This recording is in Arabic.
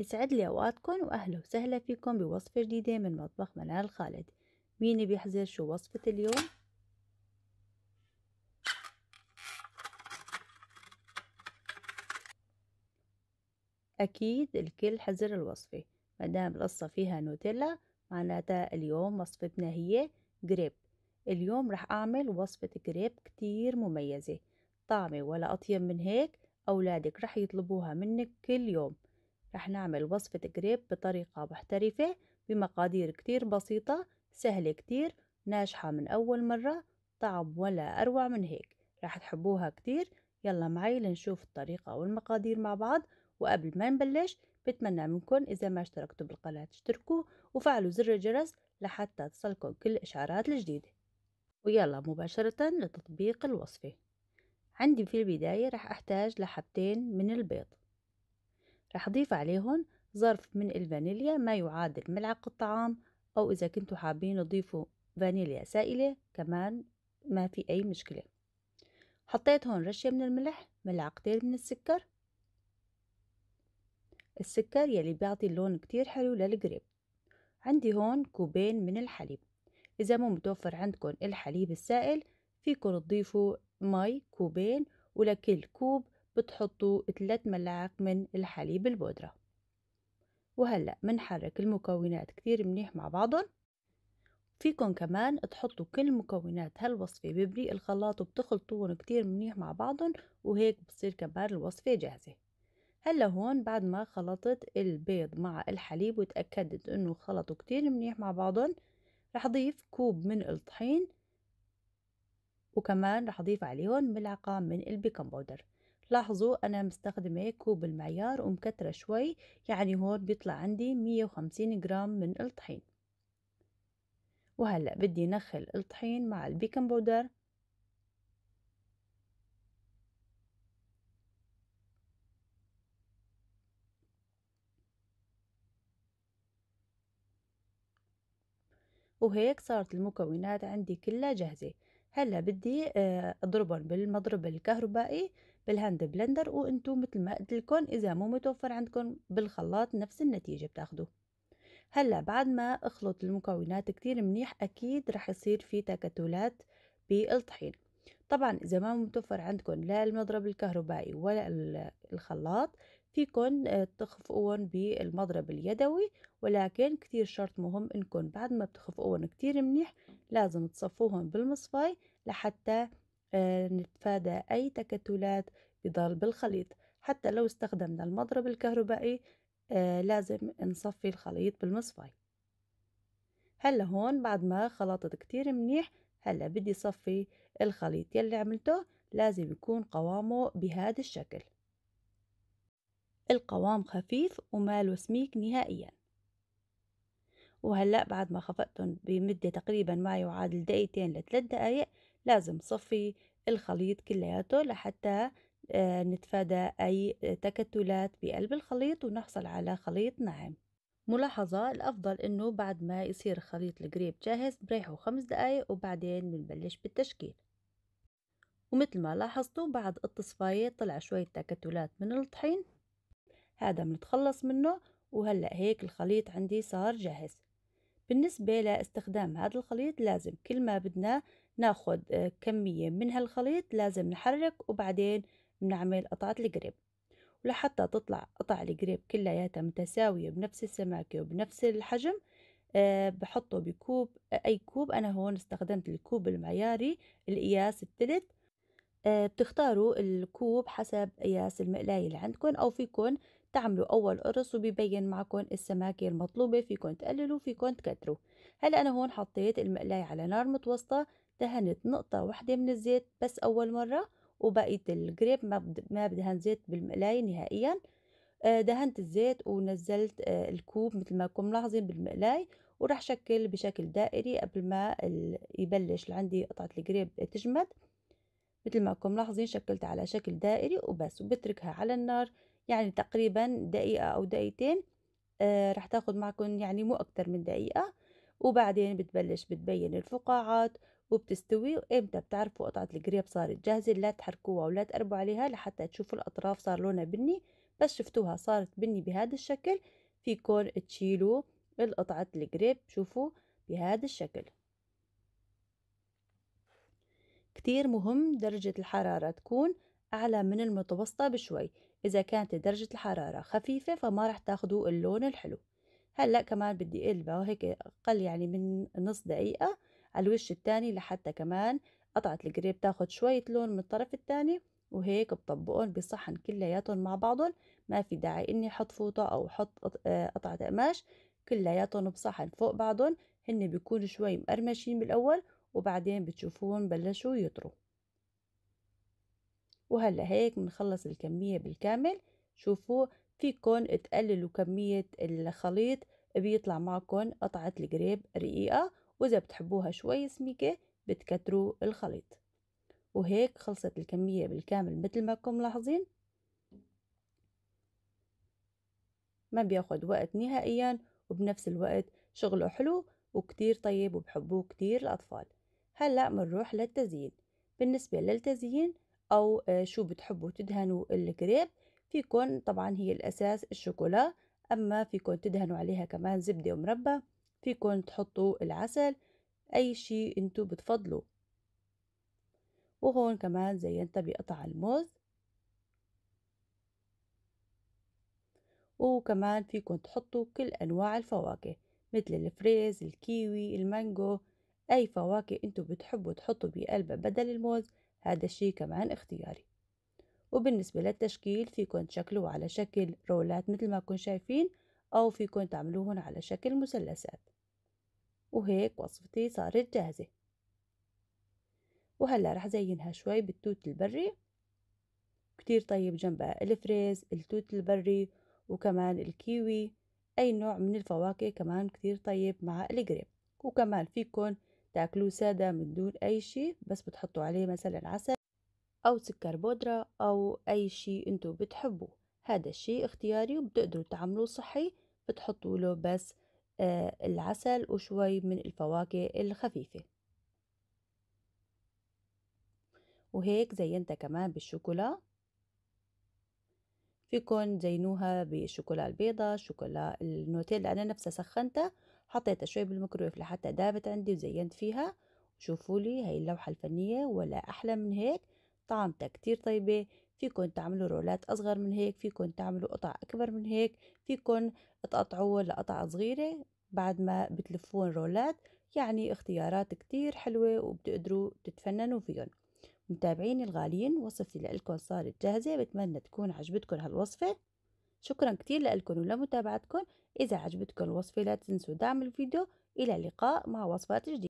يسعد لي أوقاتكم وأهلا وسهلا فيكم بوصفة جديدة من مطبخ منال خالد مين بيحزر شو وصفة اليوم؟ أكيد الكل حزر الوصفة دام القصة فيها نوتيلا معناتها اليوم وصفتنا هي جريب اليوم رح أعمل وصفة جريب كتير مميزة طعمة ولا أطيب من هيك أولادك رح يطلبوها منك كل يوم رح نعمل وصفة كريب بطريقة محترفة بمقادير كتير بسيطة سهلة كتير ناجحة من أول مرة طعم ولا أروع من هيك رح تحبوها كتير يلا معي لنشوف الطريقة والمقادير مع بعض وقبل ما نبلش بتمنى منكم إذا ما اشتركتوا بالقناة تشتركوا وفعلوا زر الجرس لحتى تصلكم كل الإشعارات الجديدة ويلا مباشرة لتطبيق الوصفة عندي في البداية رح أحتاج لحبتين من البيض راح أضيف عليهم ظرف من الفانيليا ما يعادل ملعقة طعام أو إذا كنتوا حابين تضيفوا فانيليا سائلة كمان ما في أي مشكلة حطيت هون رشة من الملح ملعقتين من السكر السكر يلي بيعطي اللون كتير حلو للقريب عندي هون كوبين من الحليب إذا مو متوفر عندكم الحليب السائل فيكن تضيفوا مي كوبين ولكل كوب بتحطوا 3 ملاعق من الحليب البودرة وهلأ بنحرك المكونات كتير منيح مع بعضهم فيكن كمان تحطوا كل مكونات هالوصفة ببريق الخلاط وبتخلطوهم كتير منيح مع بعضهم وهيك بتصير كمان الوصفة جاهزة هلا هون بعد ما خلطت البيض مع الحليب وتأكدت انه خلطوا كتير منيح مع بعضهم رح ضيف كوب من الطحين وكمان رح ضيف عليهم ملعقة من البيكنج بودر لاحظوا أنا مستخدمة إيه؟ كوب المعيار ومكترة شوي يعني هون بيطلع عندي 150 جرام من الطحين وهلأ بدي نخل الطحين مع البيكنج بودر وهيك صارت المكونات عندي كلها جاهزة هلا بدي آه، اضربهم بالمضرب الكهربائي بالهاند بلندر وانتو مثل ما قلتلكن اذا مو متوفر عندكم بالخلاط نفس النتيجه بتاخدو هلا بعد ما اخلط المكونات كتير منيح اكيد رح يصير في تكتلات بالطحين طبعا اذا ما متوفر عندكم لا المضرب الكهربائي ولا الخلاط فيكن آه، تخفقون بالمضرب اليدوي ولكن كتير شرط مهم إنكن بعد ما بتخفقون كتير منيح لازم تصفوهم بالمصفاي لحتى آه، نتفادى أي تكتلات بضل بالخليط حتى لو استخدمنا المضرب الكهربائي آه، لازم نصفي الخليط بالمصفاي هلا هون بعد ما خلطت كتير منيح هلا بدي صفي الخليط يلي عملته لازم يكون قوامه بهذا الشكل القوام خفيف وما له سميك نهائيا وهلأ بعد ما خفقتهم بمدة تقريبا ما يعادل دقيقتين لثلاث دقايق لازم صفي الخليط كلياته لحتى آه، نتفادى أي تكتلات بقلب الخليط ونحصل على خليط ناعم ملاحظة الأفضل إنه بعد ما يصير خليط الجريب جاهز بريحه خمس دقايق وبعدين بنبلش بالتشكيل ومثل ما لاحظتوا بعد التصفاية طلع شوية تكتلات من الطحين هذا بنتخلص منه وهلأ هيك الخليط عندي صار جاهز بالنسبة لاستخدام هذا الخليط لازم كل ما بدنا ناخد آه، كمية من هالخليط لازم نحرك وبعدين بنعمل قطعة القريب ولحتى تطلع قطع القريب كلياتها متساوية بنفس السماكة وبنفس الحجم آه، بحطه بكوب آه، أي كوب أنا هون استخدمت الكوب المعياري القياس الثلث بتختاروا الكوب حسب قياس المقلاية اللي عندكم أو فيكن تعملوا أول قرص وبيبين معكم السماكة المطلوبة فيكم تقللوا فيكم تكتروا هلا أنا هون حطيت المقلاية على نار متوسطة دهنت نقطة واحدة من الزيت بس أول مرة وبقية الجريب ما ما بدهن زيت بالمقلاية نهائيا آه، دهنت الزيت ونزلت آه، الكوب مثل ما كنتم ملاحظين بالمقلاي وراح شكل بشكل دائري قبل ما يبلش لعندي قطعة الجريب تجمد مثل ما كنتم ملاحظين شكلتها على شكل دائري وبس وبتركها على النار يعني تقريبا دقيقة أو دقيقتين آه رح تاخد معكم يعني مو أكتر من دقيقة وبعدين بتبلش بتبين الفقاعات وبتستوي وامتى بتعرفوا قطعة القريب صارت جاهزة لا تحركوها ولا تقربوا عليها لحتى تشوفوا الأطراف صار لونها بني بس شفتوها صارت بني بهذا الشكل فيكم تشيلوا القطعة القريب شوفوا بهذا الشكل كتير مهم درجة الحرارة تكون أعلى من المتوسطة بشوي إذا كانت درجة الحرارة خفيفة فما رح تاخدوا اللون الحلو هلأ كمان بدي قلبه هيك أقل يعني من نص دقيقة على الوش التاني لحتى كمان قطعة الجريب تاخد شوية لون من الطرف التاني وهيك بطبقهم بصحن كلياتهم مع بعضهم ما في داعي اني احط فوطة او احط آه، قطعة قماش كلياتهم بصحن فوق بعضهم هن بيكونوا شوي مقرمشين بالاول وبعدين بتشوفوهم بلشوا يطروا وهلا هيك بنخلص الكمية بالكامل شوفوا فيكم تقللوا كمية الخليط بيطلع معكم قطعة الجريب رقيقة وإذا بتحبوها شوي سميكة بتكتروا الخليط وهيك خلصت الكمية بالكامل مثل ما كم ملاحظين ما بياخد وقت نهائيا وبنفس الوقت شغله حلو وكتير طيب وبحبوه كتير الأطفال هلأ بنروح للتزيين بالنسبة للتزيين أو آه، شو بتحبوا تدهنوا الكريب فيكن طبعا هي الأساس الشوكولا أما فيكن تدهنوا عليها كمان زبدة ومربى فيكن تحطوا العسل أي شي انتو بتفضلوا وهون كمان زينتها بقطع الموز وكمان فيكن تحطوا كل أنواع الفواكه مثل الفريز الكيوي المانجو أي فواكه انتو بتحبوا تحطوا بقلبها بدل الموز هذا الشي كمان اختياري وبالنسبة للتشكيل فيكن تشكلوا على شكل رولات مثل ما كن شايفين أو فيكن تعملوهن على شكل مثلثات وهيك وصفتي صارت جاهزة وهلا رح زينها شوي بالتوت البري كتير طيب جنبها الفريز التوت البري وكمان الكيوي أي نوع من الفواكه كمان كتير طيب مع الجريب وكمان فيكن تاكلوه ساده من دون اي شيء بس بتحطوا عليه مثلا عسل او سكر بودره او اي شيء انتوا بتحبوه هذا الشيء اختياري وبتقدروا تعملوه صحي بتحطوا له بس آه العسل وشوي من الفواكه الخفيفه وهيك زينتها كمان بالشوكولا فيكن زينوها بالشوكولا البيضة شوكولا النوتيلا أنا نفسها سخنتها حطيتها شوي بالميكرويف لحتى دابت عندي وزينت فيها شوفوا لي هاي اللوحة الفنية ولا أحلى من هيك طعمتها كتير طيبة فيكن تعملوا رولات أصغر من هيك فيكن تعملوا قطع أكبر من هيك فيكن تقطعوها لقطع صغيرة بعد ما بتلفون رولات يعني اختيارات كتير حلوة وبتقدروا تتفننوا فيهم متابعيني الغاليين وصفتي لكم صارت جاهزة بتمنى تكون عجبتكم هالوصفة شكرا كتير لكم ولمتابعتكم إذا عجبتكم الوصفة لا تنسوا دعم الفيديو إلى اللقاء مع وصفات جديدة